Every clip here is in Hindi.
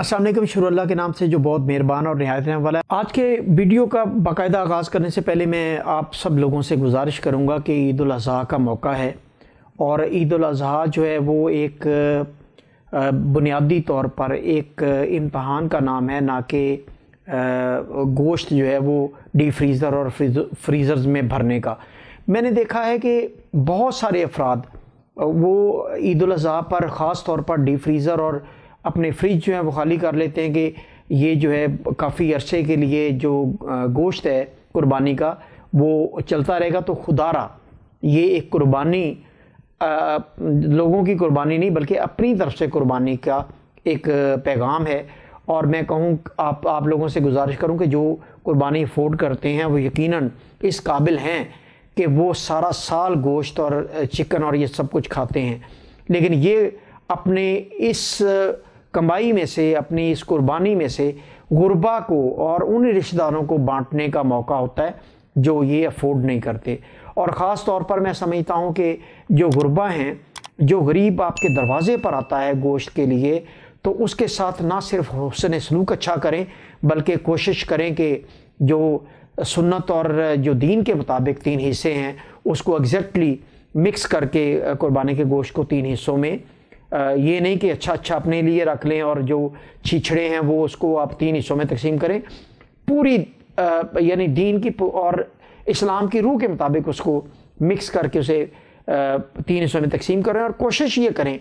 असलम शुरू अल्लाह के नाम से जो बहुत मेहरबान और नहायत रहने वाला है आज के वीडियो का बाकायदा आगाज़ करने से पहले मैं आप सब लोगों से गुजारिश करूँगा कि ईद अज़ी का मौका है और ईद अज़ी जो है वो एक बुनियादी तौर पर एक इम्तहान का नाम है ना कि गोश्त जो है वो डी फ्रीज़र और फ्रीज़र्स में भरने का मैंने देखा है कि बहुत सारे अफराद वो ईद अज़ी पर ख़ास तौर पर डी फ्रीज़र और अपने फ्रिज जो है वो खाली कर लेते हैं कि ये जो है काफ़ी अरसे के लिए जो गोश्त है कुर्बानी का वो चलता रहेगा तो खुदारा ये एक कुर्बानी लोगों की कुर्बानी नहीं बल्कि अपनी तरफ से कुर्बानी का एक पैगाम है और मैं कहूँ आप आप लोगों से गुजारिश करूँ कि जो कुर्बानी अफोर्ड करते हैं वो यकीनन इस काबिल हैं कि वो सारा साल गोश्त और चिकन और ये सब कुछ खाते हैं लेकिन ये अपने इस कमाई में से अपनी इस कुर्बानी में से गुरबा को और उन रिश्तेदारों को बांटने का मौका होता है जो ये अफोर्ड नहीं करते और ख़ास तौर पर मैं समझता हूँ कि जो गुरबा हैं जो गरीब आपके दरवाज़े पर आता है गोश्त के लिए तो उसके साथ ना सिर्फ हसन सलूक अच्छा करें बल्कि कोशिश करें कि जो सुन्नत और जो दीन के मुताबिक तीन हिस्से हैं उसको एग्जैक्टली मिक्स करके कुर्बानी के गोश्त को तीन हिस्सों में ये नहीं कि अच्छा अच्छा अपने लिए रख लें और जो छिछड़े हैं वो उसको आप तीन हिस्सों में तकसीम करें पूरी यानी दीन की और इस्लाम की रूह के मुताबिक उसको मिक्स करके उसे तीन हिस्सों में तकसीम करें और कोशिश ये करें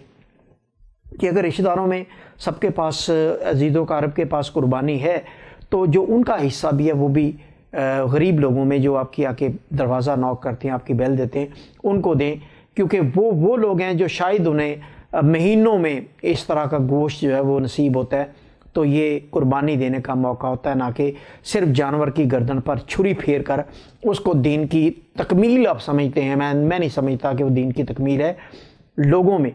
कि अगर रिश्तेदारों में सबके पास अजीज़ों का अरब के पास कुर्बानी है तो जो उनका हिस्सा भी है वो भी गरीब लोगों में जो आपकी आके दरवाज़ा नॉक करते हैं आपकी बैल देते हैं उनको दें क्योंकि वो वो लोग हैं जो शायद उन्हें महीनों में इस तरह का गोश्त जो है वो नसीब होता है तो ये कुर्बानी देने का मौका होता है ना कि सिर्फ जानवर की गर्दन पर छुरी फेर कर उसको दीन की तकमील आप समझते हैं मैं मैं नहीं समझता कि वो दीन की तकमील है लोगों में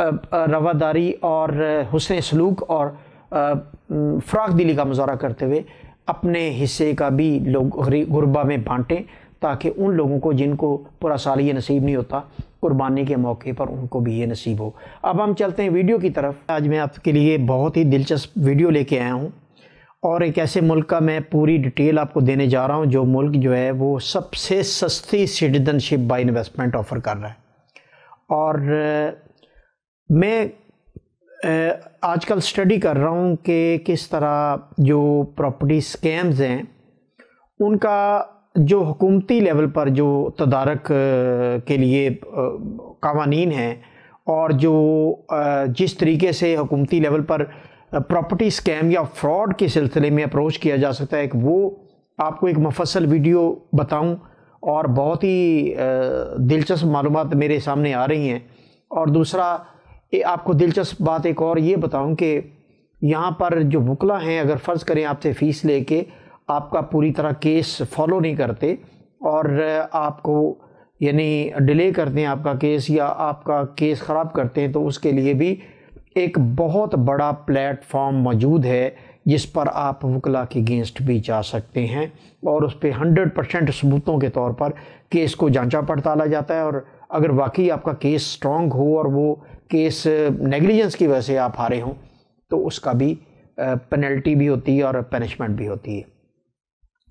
रवादारी और हुसन सलूक और फ़्राक दिली का मुजाहरा करते हुए अपने हिस्से का भी लोग गुरबा में बांटें ताकि उन लोगों को जिनको पूरा साल ये नसीब नहीं होता कुर्बानी के मौके पर उनको भी ये नसीब हो अब हम चलते हैं वीडियो की तरफ आज मैं आपके लिए बहुत ही दिलचस्प वीडियो लेके आया हूँ और एक ऐसे मुल्क का मैं पूरी डिटेल आपको देने जा रहा हूँ जो मुल्क जो है वो सबसे सस्ती सिटीजनशिप बाई इन्वेस्टमेंट ऑफ़र कर रहा है और मैं आजकल स्टडी कर रहा हूँ कि किस तरह जो प्रॉपर्टी स्कैम्स हैं उनका जो हुकूमती लेवल पर जो तदारक के लिए कवानीन हैं और जो जिस तरीके से हुकूमती लेवल पर प्रॉपर्टी स्कैम या फ्रॉड के सिलसिले में अप्रोच किया जा सकता है वो आपको एक मफसल वीडियो बताऊं और बहुत ही दिलचस्प मालूम मेरे सामने आ रही हैं और दूसरा आपको दिलचस्प बात एक और ये बताऊं कि यहाँ पर जो वकला हैं अगर फ़र्ज़ करें आपसे फ़ीस ले आपका पूरी तरह केस फॉलो नहीं करते और आपको यानी डिले करते हैं आपका केस या आपका केस ख़राब करते हैं तो उसके लिए भी एक बहुत बड़ा प्लेटफॉर्म मौजूद है जिस पर आप वकला के अगेंस्ट भी जा सकते हैं और उस पर हंड्रेड परसेंट सबूतों के तौर पर केस को जांचा पड़ताला जाता है और अगर वाकई आपका केस स्ट्रॉन्ग हो और वो केस नेगलिजेंस की वजह से आप हारे हों तो उसका भी पेनल्टी भी होती है और पनिशमेंट भी होती है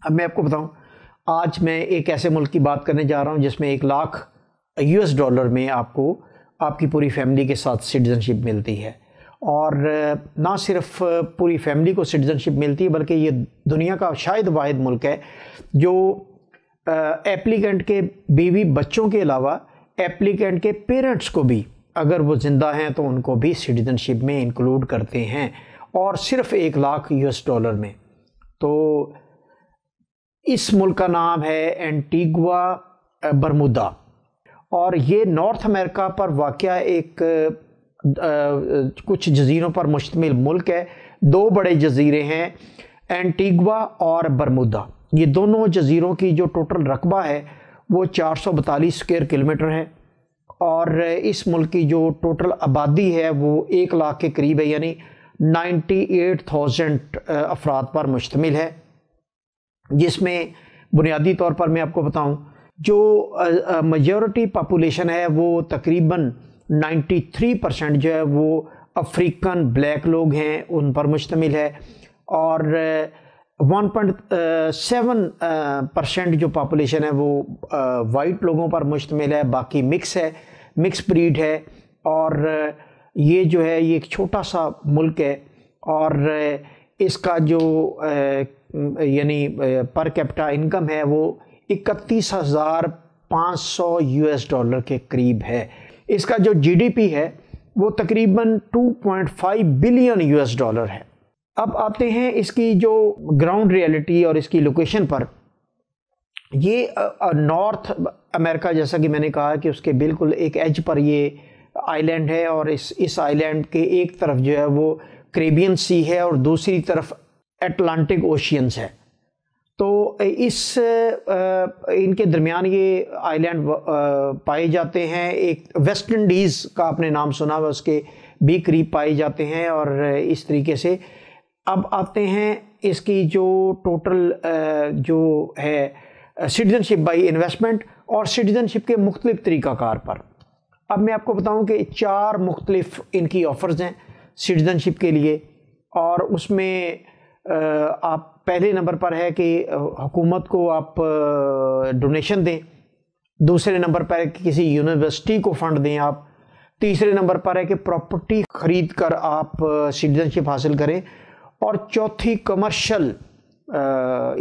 अब मैं आपको बताऊं आज मैं एक ऐसे मुल्क की बात करने जा रहा हूं जिसमें एक लाख यूएस डॉलर में आपको आपकी पूरी फैमिली के साथ सिटीज़नशिप मिलती है और ना सिर्फ पूरी फैमिली को सिटीज़नशिप मिलती है बल्कि ये दुनिया का शायद वाद मुल्क है जो एप्लीकेंट के बीवी बच्चों के अलावा एप्लीकेंट के पेरेंट्स को भी अगर वो ज़िंदा हैं तो उनको भी सिटीज़नशिप में इंक्लूड करते हैं और सिर्फ एक लाख यूएस डॉलर में तो इस मुल्क का नाम है एंटीगुआ बरमुदा और ये नॉर्थ अमेरिका पर वाक़ एक आ, कुछ जजीरों पर मुश्तमिल मुल्क है दो बड़े जजीरे हैं एंटीगुआ और बरमुदा ये दोनों जजीरों की जो टोटल रकबा है वो चार सौ बतालीस स्क्वेयर किलोमीटर है और इस मुल्क की जो टोटल आबादी है वो एक लाख के करीब है यानी नाइन्टी एट थाउजेंड अफराद पर मुश्तमिल है जिसमें बुनियादी तौर पर मैं आपको बताऊं जो मजॉरिटी पापुलेशन है वो तकरीबन 93 परसेंट जो है वो अफ्रीकन ब्लैक लोग हैं उन पर मुश्तमिल है और 1.7 परसेंट जो पापुलेशन है वो वाइट लोगों पर मुश्तमिल है बाकी मिक्स है मिक्स ब्रीड है और ये जो है ये एक छोटा सा मुल्क है और इसका जो यानी पर कैपिटा इनकम है वो इकतीस हज़ार पाँच सौ यू एस डॉलर के करीब है इसका जो जीडीपी है वो तकरीबन 2.5 बिलियन यूएस डॉलर है अब आते हैं इसकी जो ग्राउंड रियलिटी और इसकी लोकेशन पर ये नॉर्थ अमेरिका जैसा कि मैंने कहा कि उसके बिल्कुल एक एज पर ये आइलैंड है और इस इस आइलैंड के एक तरफ जो है वो करेबियन सी है और दूसरी तरफ एटलांटिक ओशियंस है तो इस इनके दरमियान ये आइलैंड पाए जाते हैं एक वेस्ट इंडीज़ का आपने नाम सुना हुआ उसके भी करीब पाए जाते हैं और इस तरीके से अब आते हैं इसकी जो टोटल जो है सिटीजनशिप बाय इन्वेस्टमेंट और सिटीजनशिप के मुख्तलिफ तरीक़ाकार पर अब मैं आपको बताऊं कि चार मुख्तलिफ इनकी ऑफ़र्स हैं सिटीजनशिप के लिए और उसमें आप पहले नंबर पर है कि हुकूमत को आप डोनेशन दें दूसरे नंबर पर है कि किसी यूनिवर्सिटी को फंड दें आप तीसरे नंबर पर है कि प्रॉपर्टी खरीद कर आप सिटीजनशिप हासिल करें और चौथी कमर्शल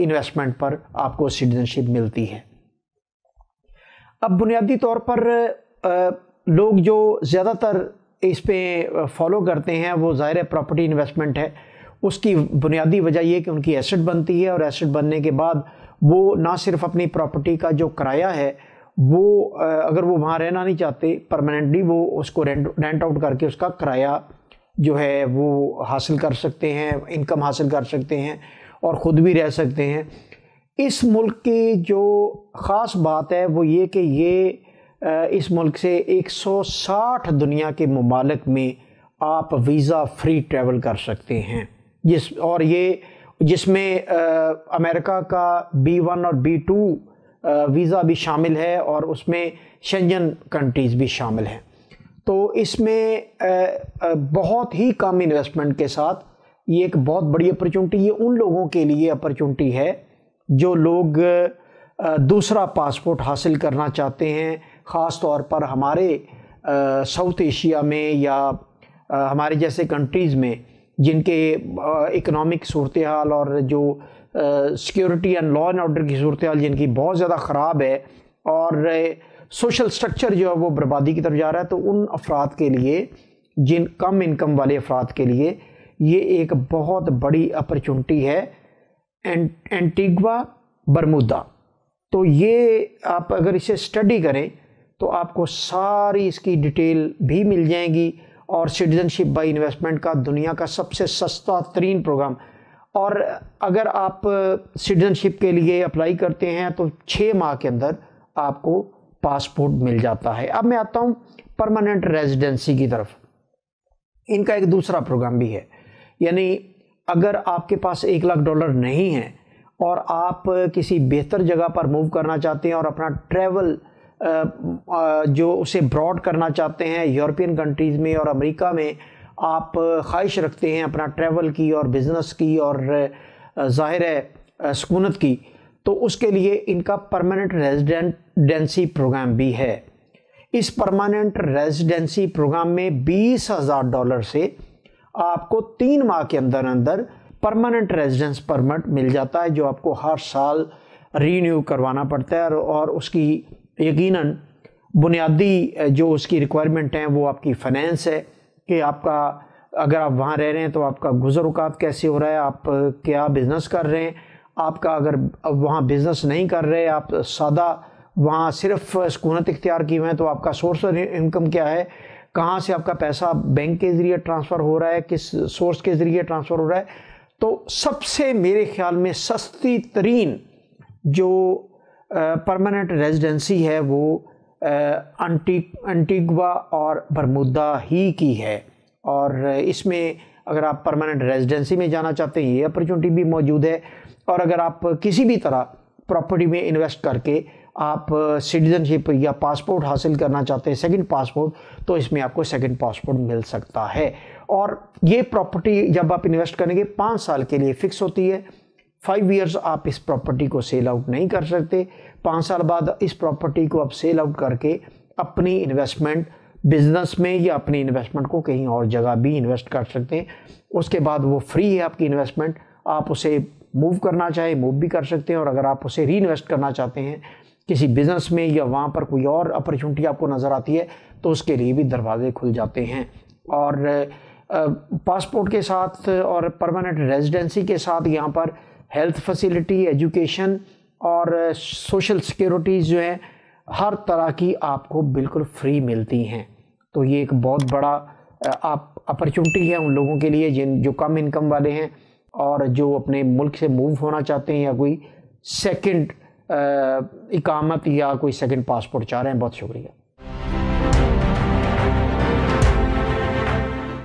इन्वेस्टमेंट पर आपको सिटीजनशिप मिलती है अब बुनियादी तौर पर लोग जो ज़्यादातर इस पे फॉलो करते हैं वो ज़ाहिर प्रॉपर्टी इन्वेस्टमेंट है उसकी बुनियादी वजह यह कि उनकी एसेट बनती है और एसेट बनने के बाद वो ना सिर्फ अपनी प्रॉपर्टी का जो किराया है वो अगर वो वहाँ रहना नहीं चाहते परमानेंटली वो उसको रेंट रेंट आउट करके उसका किराया जो है वो हासिल कर सकते हैं इनकम हासिल कर सकते हैं और ख़ुद भी रह सकते हैं इस मुल्क की जो ख़ास बात है वो ये कि ये इस मुल्क से 160 दुनिया के ममालक में आप वीज़ा फ्री ट्रैवल कर सकते हैं जिस और ये जिसमें अमेरिका का बी वन और बी टू वीज़ा भी शामिल है और उसमें शंजन कंट्रीज़ भी शामिल हैं तो इसमें बहुत ही कम इन्वेस्टमेंट के साथ ये एक बहुत बड़ी अपॉर्चुनिटी ये उन लोगों के लिए अपॉर्चुनिटी है जो लोग दूसरा पासपोर्ट हासिल करना चाहते हैं ख़ास तौर पर हमारे साउथ एशिया में या हमारे जैसे कंट्रीज़ में जिनके इकनॉमिक सूरत हाल और जो security and law and order की सूरत हाल जिनकी बहुत ज़्यादा ख़राब है और सोशल स्ट्रक्चर जो है वो बर्बादी की तरफ जा रहा है तो उन अफराद के लिए जिन कम इनकम वाले अफराद के लिए ये एक बहुत बड़ी अपॉर्चुनिटी है एंटीगवा बरमुदा तो ये आप अगर इसे स्टडी करें तो आपको सारी इसकी डिटेल भी मिल जाएगी और सिटीजनशिप बाई इन्वेस्टमेंट का दुनिया का सबसे सस्ता तरीन प्रोग्राम और अगर आप सिटीजनशिप के लिए अप्लाई करते हैं तो छः माह के अंदर आपको पासपोर्ट मिल जाता है अब मैं आता हूँ परमानेंट रेजिडेंसी की तरफ इनका एक दूसरा प्रोग्राम भी है यानी अगर आपके पास एक लाख डॉलर नहीं है और आप किसी बेहतर जगह पर मूव करना चाहते हैं और अपना ट्रैवल जो उसे ब्रॉड करना चाहते हैं यूरोपियन कंट्रीज़ में और अमेरिका में आप ख्वाहिश रखते हैं अपना ट्रैवल की और बिज़नेस की और ज़ाहिर है सुकूनत की तो उसके लिए इनका परमानेंट रेजिडेंसी प्रोग्राम भी है इस परमानेंट रेजिडेंसी प्रोग्राम में बीस हज़ार डॉलर से आपको तीन माह के अंदर अंदर परमानेंट रेजिडेंस परमिट मिल जाता है जो आपको हर साल रीन्यू करवाना पड़ता है और उसकी यकीनन बुनियादी जो उसकी रिक्वायरमेंट हैं वो आपकी फ़ाइनेंस है कि आपका अगर आप वहाँ रह रहे हैं तो आपका गुजर अवकात कैसे हो रहा है आप क्या बिज़नेस कर रहे हैं आपका अगर वहाँ बिज़नेस नहीं कर रहे आप सादा वहाँ सिर्फ सकूनत इख्तियार किए हुए हैं तो आपका सोर्स इनकम क्या है कहाँ से आपका पैसा बैंक के ज़रिए ट्रांसफ़र हो रहा है किस सोर्स के ज़रिए ट्रांसफ़र हो रहा है तो सबसे मेरे ख्याल में सस्ती तरीन जो परमानेंट रेजिडेंसी है वो अंटी अंटीगवा और बरमुदा ही की है और इसमें अगर आप परमानेंट रेजिडेंसी में जाना चाहते हैं ये अपॉर्चुनिटी भी मौजूद है और अगर आप किसी भी तरह प्रॉपर्टी में इन्वेस्ट करके आप सिटीजनशिप या पासपोर्ट हासिल करना चाहते हैं सेकंड पासपोर्ट तो इसमें आपको सेकंड पासपोर्ट मिल सकता है और ये प्रॉपर्टी जब आप इन्वेस्ट करेंगे पाँच साल के लिए फ़िक्स होती है फाइव इयर्स आप इस प्रॉपर्टी को सेल आउट नहीं कर सकते पाँच साल बाद इस प्रॉपर्टी को आप सेल आउट करके अपनी इन्वेस्टमेंट बिजनेस में या अपनी इन्वेस्टमेंट को कहीं और जगह भी इन्वेस्ट कर सकते हैं उसके बाद वो फ्री है आपकी इन्वेस्टमेंट आप उसे मूव करना चाहे मूव भी कर सकते हैं और अगर आप उसे री इन्वेस्ट करना चाहते हैं किसी बिज़नेस में या वहाँ पर कोई और अपॉर्चुनिटी आपको नज़र आती है तो उसके लिए भी दरवाजे खुल जाते हैं और पासपोर्ट के साथ और परमानेंट रेजिडेंसी के साथ यहाँ पर हेल्थ फैसिलिटी एजुकेशन और सोशल uh, सिक्योरिटीज़ जो है हर तरह की आपको बिल्कुल फ्री मिलती हैं तो ये एक बहुत बड़ा uh, आप अपॉर्चुनिटी है उन लोगों के लिए जिन जो कम इनकम वाले हैं और जो अपने मुल्क से मूव होना चाहते हैं या कोई सेकंड uh, इकामत या कोई सेकंड पासपोर्ट चाह रहे हैं बहुत शुक्रिया